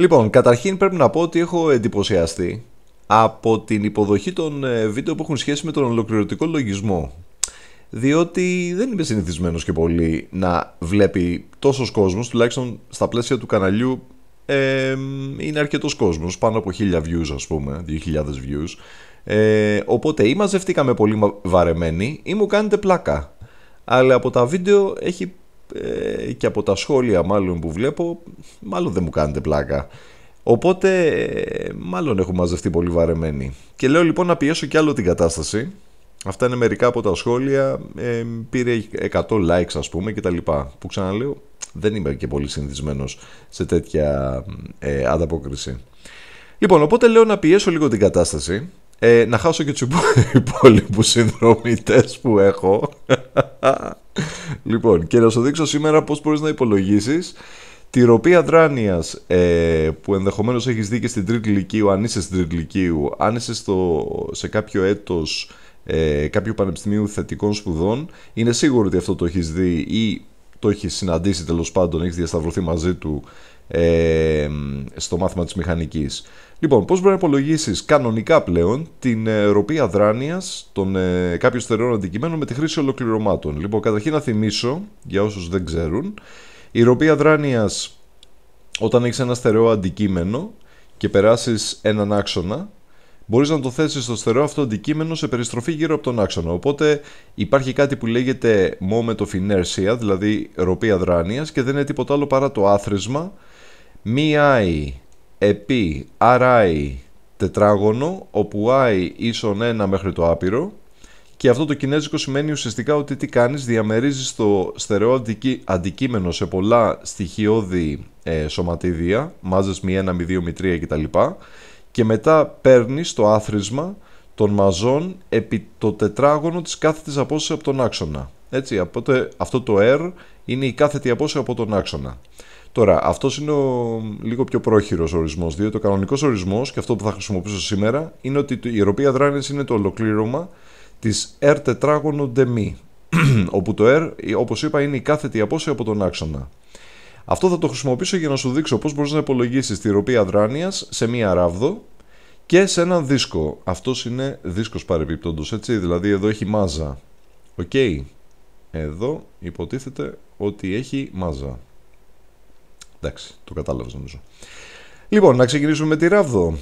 Λοιπόν, καταρχήν πρέπει να πω ότι έχω εντυπωσιαστεί από την υποδοχή των ε, βίντεο που έχουν σχέση με τον ολοκληρωτικό λογισμό. Διότι δεν είμαι συνηθισμένος και πολύ να βλέπει τόσος κόσμος, τουλάχιστον στα πλαίσια του καναλιού ε, είναι αρκετός κόσμος, πάνω από 1000 views ας πούμε, 2000 views. Ε, οπότε ή μαζευτήκαμε πολύ βαρεμένοι ή μου κάνετε πλάκα. Αλλά από τα βίντεο έχει ε, και από τα σχόλια μάλλον που βλέπω, μάλλον δεν μου κάνετε πλάκα. Οπότε, μάλλον έχω μαζευτεί πολύ βαρεμένοι. Και λέω λοιπόν να πιέσω κι άλλο την κατάσταση. Αυτά είναι μερικά από τα σχόλια. Ε, πήρε 100 likes ας πούμε και τα λοιπά. Που ξαναλέω, δεν είμαι και πολύ συνδυσμένος σε τέτοια ε, ανταπόκριση. Λοιπόν, οπότε λέω να πιέσω λίγο την κατάσταση. Ε, να χάσω και τους υπόλοιπους συνδρομητές που έχω. λοιπόν, και να σου δείξω σήμερα πώς μπορείς να υπολογίσεις τη ροπή αδράνειας ε, που ενδεχομένως έχεις δει και στην τρίτη λυκείου αν είσαι στην τρίτη λυκείου, αν είσαι στο, σε κάποιο έτος ε, κάποιου πανεπιστημίου θετικών σπουδών, είναι σίγουρο ότι αυτό το έχεις δει ή το έχεις συναντήσει τέλος πάντων, έχεις διασταυρωθεί μαζί του ε, στο μάθημα της μηχανικής. Λοιπόν, πώς μπορεί να υπολογίσεις κανονικά πλέον την ε, ροπή αδράνειας των ε, κάποιων στερεών αντικειμένων με τη χρήση ολοκληρωμάτων. Λοιπόν, καταρχήν να θυμίσω, για όσους δεν ξέρουν, η ροπή αδράνειας, όταν έχεις ένα στερεό αντικείμενο και περάσεις έναν άξονα, μπορείς να το θέσεις στο στερεό αυτό αντικείμενο σε περιστροφή γύρω από τον άξονα. Οπότε υπάρχει κάτι που λέγεται moment of inertia, δηλαδή ροπή αδράνειας και δεν είναι τίποτα άλλο παρά το άθροισμα μη i επί ri τετράγωνο όπου i ίσον 1 μέχρι το άπειρο και αυτό το κινέζικο σημαίνει ουσιαστικά ότι τι κάνεις διαμερίζεις το στερεό αντικείμενο σε πολλά στοιχειώδη ε, σωματίδια μάζες μη 1, μη 2, μη 3 κτλ και μετά παίρνεις το άθροισμα των μαζών επί το τετράγωνο της κάθετης απόσταση από τον άξονα. Έτσι, αυτό το R είναι η κάθετη απόσταση από τον άξονα. Τώρα, αυτός είναι ο λίγο πιο πρόχειρος ορισμός. Διότι ο κανονικός ορισμός και αυτό που θα χρησιμοποιήσω σήμερα είναι ότι η ροπή αδράνεια είναι το ολοκλήρωμα της R τετράγωνο mi, όπου το R, όπως είπα, είναι η κάθετη απόσταση από τον άξονα. Αυτό θα το χρησιμοποιήσω για να σου δείξω πώς μπορείς να υπολογίσεις τη ροπή αδράνεια σε μία ράβδο και σε έναν δίσκο. Αυτός είναι δίσκος παρεμπιπτόντω, έτσι. Δηλαδή, εδώ έχει μάζα. Οκ. Εδώ υποτίθεται ότι έχει μάζα. Εντάξει, το κατάλαβα. νομίζω. Λοιπόν, να ξεκινήσουμε με τη Ράβδο.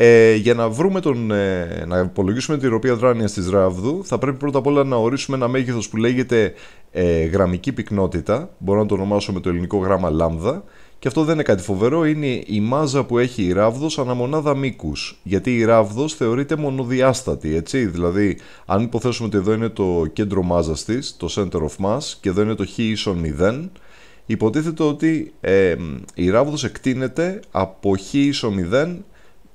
Ε, για να βρούμε τον, ε, να υπολογίσουμε την ροπή δράνειας της ράβδου θα πρέπει πρώτα απ' όλα να ορίσουμε ένα μέγεθος που λέγεται ε, γραμμική πυκνότητα μπορώ να το ονομάσω με το ελληνικό γράμμα λάμδα και αυτό δεν είναι κάτι φοβερό, είναι η μάζα που έχει η ράβδος αναμονάδα μήκους. γιατί η ράβδος θεωρείται μονοδιάστατη, έτσι δηλαδή αν υποθέσουμε ότι εδώ είναι το κέντρο μάζας της, το center of mass και εδώ είναι το χ ίσον 0 υποτίθεται ότι ε, η ράβδος εκτείνεται από χ 0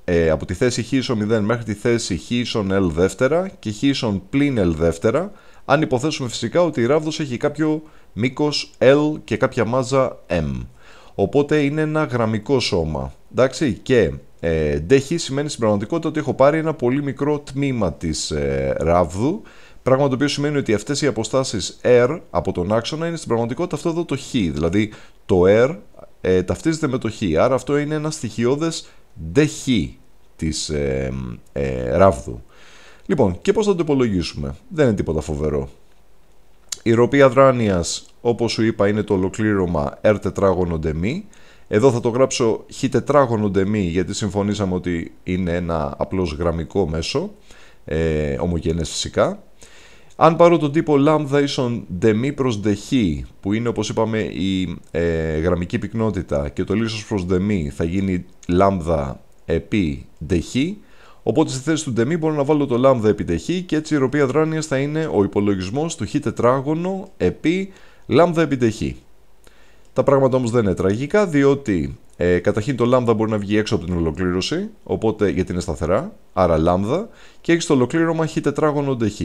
ε, από τη θέση χ ίσο 0 μέχρι τη θέση χ ίσον L δεύτερα και χ ίσον πλην L δεύτερα αν υποθέσουμε φυσικά ότι η ράβδος έχει κάποιο μήκος L και κάποια μάζα M. Οπότε είναι ένα γραμμικό σώμα. Εντάξει, και ε, σημαίνει στην πραγματικότητα ότι έχω πάρει ένα πολύ μικρό τμήμα της ε, ράβδου Πράγμα το οποίο σημαίνει ότι αυτές οι αποστάσεις R από τον άξονα είναι στην πραγματικότητα αυτό εδώ το χ. Δηλαδή το R ε, ταυτίζεται με το χ. Άρα αυτό είναι ένα στοιχειώδες δχ της ε, ε, ράβδου. Λοιπόν, και πώς θα το υπολογίσουμε. Δεν είναι τίποτα φοβερό. Η ροπή αδράνειας, όπως σου είπα, είναι το ολοκλήρωμα R τετράγωνο μη. Εδώ θα το γράψω χ τετράγωνο μη γιατί συμφωνήσαμε ότι είναι ένα απλώς γραμμικό μέσο, ε, ομογενές φυσικά. Αν πάρω τον τύπο λάμδα ίσον προ προς δεχή, που είναι όπως είπαμε η ε, γραμμική πυκνότητα και το λύσος προς δεμή θα γίνει λάμδα επί δεχή, οπότε στη θέση του δεμή μπορώ να βάλω το λάμδα επί δεχή και έτσι η ροπή αδράνειας θα είναι ο υπολογισμός του χ τετράγωνο επί λάμδα επί δεχή. Τα πράγματα όμως δεν είναι τραγικά διότι ε, καταρχήν το λάμδα μπορεί να βγει έξω από την ολοκλήρωση, οπότε γιατί είναι σταθερά, άρα λάμδα, και έχεις το ολοκλήρωμα χ τετράγωνο χ.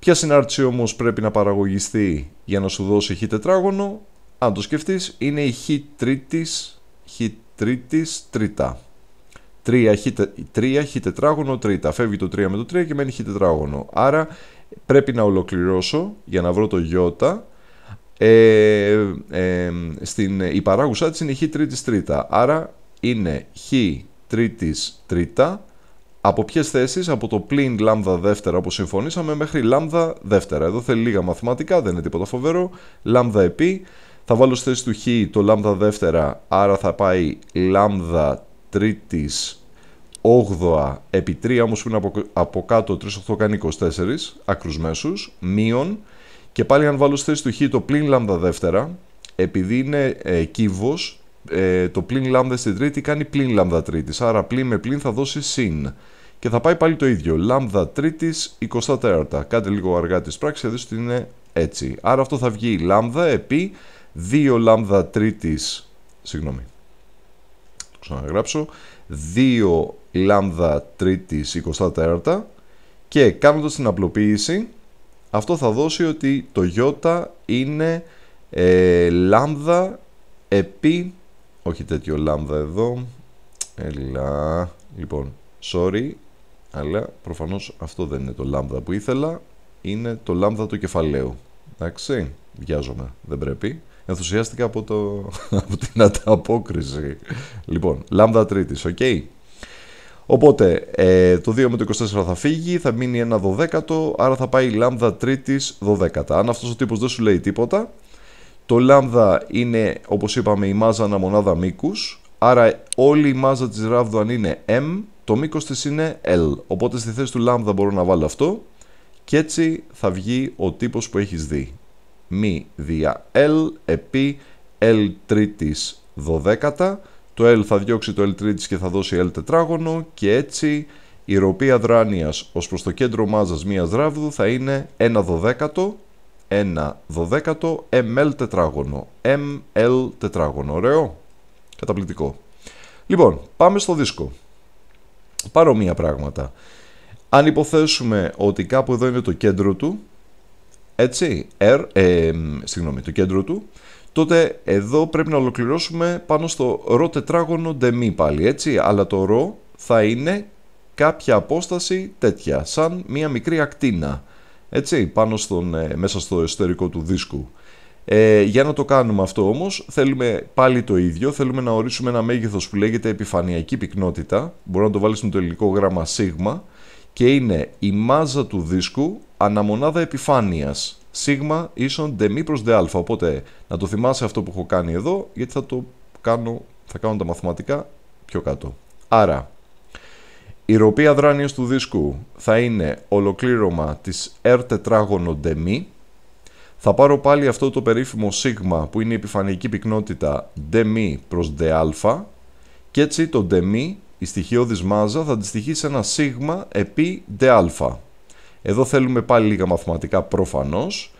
Ποια συνάρτηση όμω πρέπει να παραγωγιστεί για να σου δώσει χ τετράγωνο, αν το σκεφτείς, είναι η χ τρίτης, χ τρίτης τρίτα. 3 χ, 3 χ τετράγωνο τρίτα. Φεύγει το 3 με το 3 και μένει χ τετράγωνο. Άρα πρέπει να ολοκληρώσω για να βρω το Ι. Ε, ε, στην, η παράγουσά της είναι χ τρίτης τρίτα. Άρα είναι χ τρίτης τρίτα από ποιες θέσεις, από το πλήν λάμδα δεύτερα όπως συμφωνήσαμε μέχρι λάμδα δεύτερα. Εδώ θέλει λίγα μαθηματικά, δεν είναι τίποτα φοβερό. Λάμδα επί, θα βάλω στη θέση του χ το λάμδα δεύτερα, άρα θα πάει λάμδα τρίτης 8 επί 3 όμως που είναι από, κάτω 3, 8 κάνει 24 άκρους μέσους, μείον και πάλι αν βάλω στη θέση του χ το πλήν λάμδα δεύτερα επειδή είναι ε, κύβος ε, το πλήν λάμδα στην τρίτη κάνει πλήν λάμδα τρίτης, άρα πλήν με πλήν θα δώσει συν. Και θα πάει πάλι το ίδιο, λάμδα τρίτης 24. Κάντε λίγο αργά τη πράξη. θα ότι είναι έτσι. Άρα αυτό θα βγει λάμδα επί 2 λάμδα τρίτης, συγγνώμη, το ξαναγράψω, 2 λάμδα τρίτης 24 και κάνοντας την απλοποίηση αυτό θα δώσει ότι το ι είναι ε, λάμδα επί όχι τέτοιο λάμδα εδώ έλα λοιπόν sorry αλλά προφανώς αυτό δεν είναι το λάμδα που ήθελα είναι το λάμδα του κεφαλαίου εντάξει βιάζομαι δεν πρέπει ενθουσιάστηκα από, το, από την ανταπόκριση λοιπόν λάμδα τρίτης οκ Οπότε ε, το 2 με το 24 θα φύγει, θα μείνει ένα 12, άρα θα πάει λάμδα τρίτης 12. Αν αυτός ο τύπος δεν σου λέει τίποτα, το λάμδα είναι, όπως είπαμε, η μάζα αναμονάδα μήκους, άρα όλη η μάζα της ράβδου αν είναι M, το μήκος της είναι L. Οπότε στη θέση του λάμδα μπορώ να βάλω αυτό και έτσι θα βγει ο τύπος που έχεις δει. Μη δια L επί L τρίτης δωδέκατα, το L θα διώξει το L τρίτης και θα δώσει L τετράγωνο και έτσι η ροπή αδράνειας ως προς το κέντρο μάζας μίας ράβδου θα είναι 1 δωδέκατο 1 δωδέκατο ML τετράγωνο. ML τετράγωνο. Ωραίο. Καταπληκτικό. Λοιπόν, πάμε στο δίσκο. μια πράγματα. Αν υποθέσουμε ότι κάπου εδώ είναι το κέντρο του, έτσι, R, ε, συγγνώμη, το κέντρο του, τότε εδώ πρέπει να ολοκληρώσουμε πάνω στο ρο τετράγωνο ντεμί πάλι, έτσι, αλλά το ρο θα είναι κάποια απόσταση τέτοια, σαν μία μικρή ακτίνα έτσι, πάνω στον, ε, μέσα στο εσωτερικό του δίσκου. Ε, για να το κάνουμε αυτό όμως θέλουμε πάλι το ίδιο, θέλουμε να ορίσουμε ένα μέγεθος που λέγεται επιφανειακή πυκνότητα, μπορεί να το βάλεις με το ελληνικό γράμμα σίγμα και είναι η μάζα του δίσκου αναμονάδα επιφάνειας. Σίγμα ίσον δε μη προς δε α. Οπότε να το θυμάσαι αυτό που έχω κάνει εδώ γιατί θα το κάνω, θα κάνω τα μαθηματικά πιο κάτω. Άρα η ροπή αδράνειας του δίσκου θα είναι ολοκλήρωμα της R τετράγωνο Θα πάρω πάλι αυτό το περίφημο σίγμα που είναι η επιφανειακή πυκνότητα δμ προς δα και έτσι το δμ η στοιχειώδης μάζα, θα αντιστοιχεί σε ένα σίγμα επί δα. Εδώ θέλουμε πάλι λίγα μαθηματικά προφανώς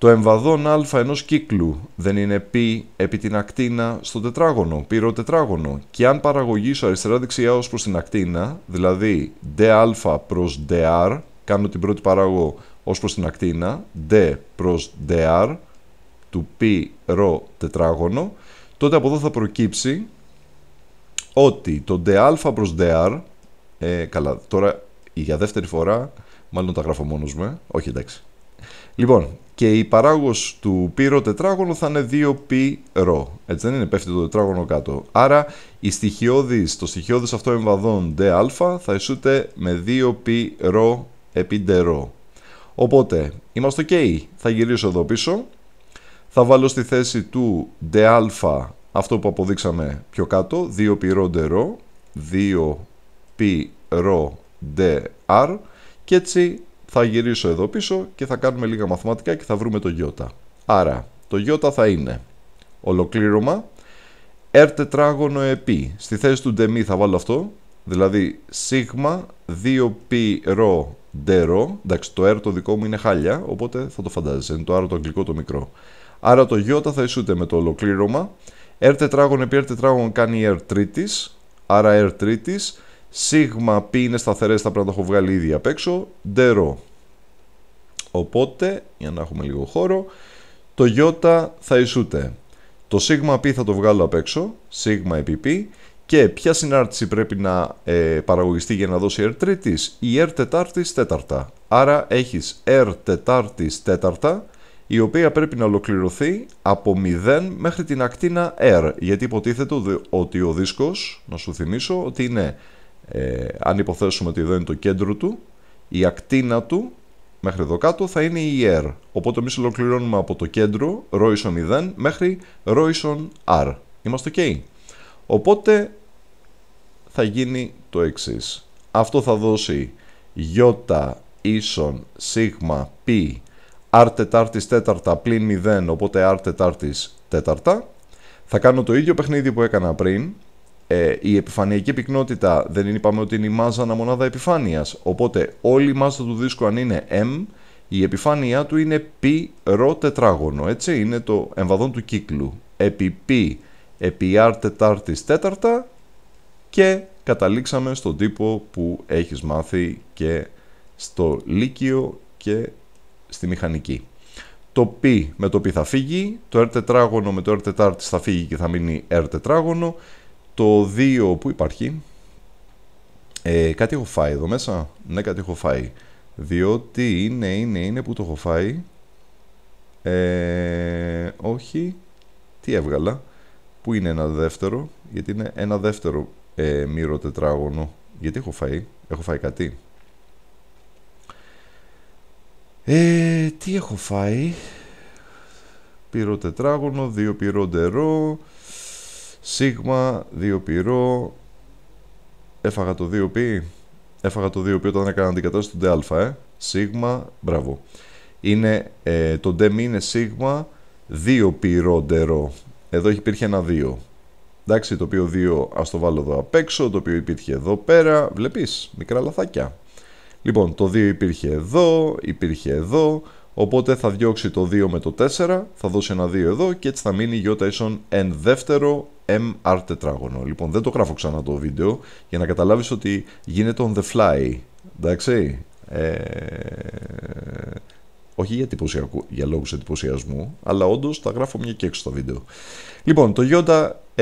το εμβαδόν α ενός κύκλου δεν είναι π επί την ακτίνα στο τετράγωνο, πύρο τετράγωνο και αν παραγωγήσω αριστερά-δεξιά ως προς την ακτίνα, δηλαδή dα προς dr, κάνω την πρώτη παράγω ως προς την ακτίνα, d προς dr του π ρο τετράγωνο, τότε από εδώ θα προκύψει ότι το dα προς dr, ε, καλά, τώρα για δεύτερη φορά, μάλλον τα γράφω μόνος με, όχι εντάξει, Λοιπόν, και η παράγωση του πι ρο τετράγωνο θα είναι 2 2π ρο. Έτσι δεν είναι, πέφτει το τετράγωνο κάτω. Άρα η στοιχειώδης, το στοιχειώδης αυτό εμβαδόν δε θα ισούται με 2 π ρο επί ντε ρο. Οπότε, είμαστε ok. Θα γυρίσω εδώ πίσω. Θα βάλω στη θέση του δε αυτό που αποδείξαμε πιο κάτω, 2 2π ρο ρο, 2 π ρο και έτσι θα γυρίσω εδώ πίσω και θα κάνουμε λίγα μαθηματικά και θα βρούμε το Ι. Άρα, το Ι θα είναι ολοκλήρωμα R τετράγωνο επί. Στη θέση του ντεμή θα βάλω αυτό, δηλαδή σίγμα 2π ρο ρο, Εντάξει, το R το δικό μου είναι χάλια, οπότε θα το φαντάζεσαι, είναι το R το αγγλικό το μικρό. Άρα το Ι θα ισούται με το ολοκλήρωμα. R τετράγωνο επί R τετράγωνο κάνει R τρίτης, άρα R τρίτης Σίγμα π είναι σταθερές, θα πρέπει να το έχω βγάλει ήδη απ' έξω. Ντερό. Οπότε, για να έχουμε λίγο χώρο, το Ι θα ισούται. Το σίγμα π θα το βγάλω απ' έξω, σίγμα επί π, και ποια συνάρτηση πρέπει να ε, παραγωγιστεί για να δώσει R τρίτης, η R τετάρτης τέταρτα. Άρα έχεις R τετάρτης τέταρτα, η οποία πρέπει να ολοκληρωθεί από 0 μέχρι την ακτίνα R, γιατί υποτίθεται ότι ο δίσκος, να σου θυμίσω, ότι είναι ε, αν υποθέσουμε ότι εδώ είναι το κέντρο του, η ακτίνα του μέχρι εδώ κάτω θα είναι η R. Οπότε εμείς ολοκληρώνουμε από το κέντρο ρόισον 0 μέχρι ρόισον R. Είμαστε ok. Οπότε θα γίνει το εξής. Αυτό θα δώσει γ ίσον σίγμα π R τετάρτης τέταρτα πλην 0 οπότε R τετάρτης τέταρτα. Θα κάνω το ίδιο παιχνίδι που έκανα πριν ε, η επιφανειακή πυκνότητα δεν είναι, είπαμε ότι είναι η μάζα αναμονάδα μονάδα επιφάνειας. Οπότε όλη η μάζα του δίσκου αν είναι M, η επιφάνειά του είναι π ρο τετράγωνο, έτσι, είναι το εμβαδόν του κύκλου. Επί π, επί r τετάρτης τέταρτα και καταλήξαμε στον τύπο που έχεις μάθει και στο λύκειο και στη μηχανική. Το π με το π θα φύγει, το r τετράγωνο με το r τετάρτης θα φύγει και θα μείνει r τετράγωνο το 2 που υπάρχει. Ε, κάτι έχω φάει εδώ μέσα. Ναι, κάτι έχω φάει. Διότι είναι, είναι, είναι που το έχω φάει. Ε, όχι. Τι έβγαλα. Πού είναι ένα δεύτερο. Γιατί είναι ένα δεύτερο ε, μύρο τετράγωνο. Γιατί έχω φάει. Έχω φάει κάτι. Ε, τι έχω φάει. Πύρο τετράγωνο, δύο πύρο ντερό, σίγμα, 2 πυρό, έφαγα το 2 π έφαγα το 2 π όταν έκανα αντικατάσταση του α, ε. σίγμα, μπράβο. Είναι, ε, το μη είναι σίγμα, 2 πυρό, ρο, Εδώ υπήρχε ένα 2. Εντάξει, το οποίο 2 ας το βάλω εδώ απ' έξω, το οποίο υπήρχε εδώ πέρα, βλέπεις, μικρά λαθάκια. Λοιπόν, το 2 υπήρχε εδώ, υπήρχε εδώ, Οπότε θα διώξει το 2 με το 4, θα δώσει ένα 2 εδώ και έτσι θα μείνει η γιώτα ίσον εν δεύτερο MR τετράγωνο. Λοιπόν, δεν το γράφω ξανά το βίντεο για να καταλάβεις ότι γίνεται on the fly. Εντάξει. Ε... Όχι για, για λόγους εντυπωσιασμού, αλλά όντως τα γράφω μια και έξω στο βίντεο. Λοιπόν, το Ι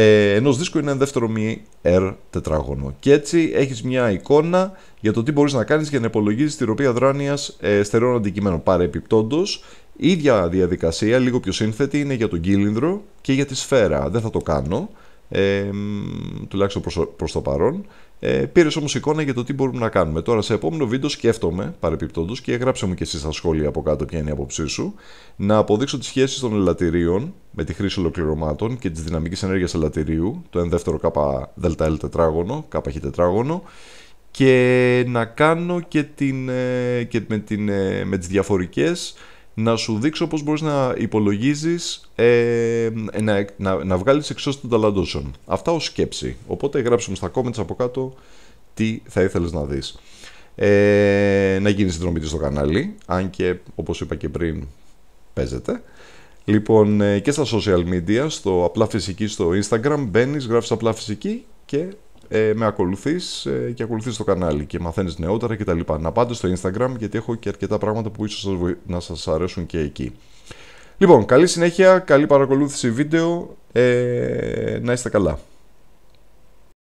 ε, ενός δίσκου είναι δεύτερο μη R τετράγωνο. Και έτσι έχεις μια εικόνα για το τι μπορείς να κάνεις για να υπολογίζεις τη ροπή αδράνειας ε, στερεών αντικειμένων. Παρεπιπτόντως, η ίδια διαδικασία, λίγο πιο σύνθετη, είναι για τον κύλινδρο και για τη σφαίρα. Δεν θα το κάνω, ε, τουλάχιστον προς, προς το παρόν. Ε, Πήρες όμως εικόνα για το τι μπορούμε να κάνουμε. Τώρα, σε επόμενο βίντεο σκέφτομαι, παρεπιπτόντω, και γράψε μου και εσύ στα σχόλια από κάτω ποια είναι η άποψή σου, να αποδείξω τις σχέσεις των ελατηρίων με τη χρήση ολοκληρωμάτων και τη δυναμική ενέργεια ελατηρίου το ενδεύτερο 2 τετράγωνο, ΚΧ τετράγωνο, και να κάνω και, την, ε, και με, την, ε, με τις διαφορικές να σου δείξω πώς μπορείς να υπολογίζεις, ε, ε να, να, να βγάλεις εξώσεις Αυτά ως σκέψη. Οπότε γράψουμε στα comments από κάτω τι θα ήθελες να δεις. Ε, να γίνεις συνδρομητής στο κανάλι, αν και όπως είπα και πριν παίζεται. Λοιπόν, ε, και στα social media, στο Απλά Φυσική στο Instagram, μπαίνεις, γράφεις Απλά Φυσική και ε, με ακολουθείς ε, και ακολουθείς το κανάλι και μαθαίνεις νεότερα κτλ. Να πάτε στο Instagram γιατί έχω και αρκετά πράγματα που ίσως να σας αρέσουν και εκεί. Λοιπόν, καλή συνέχεια, καλή παρακολούθηση βίντεο, ε, να είστε καλά.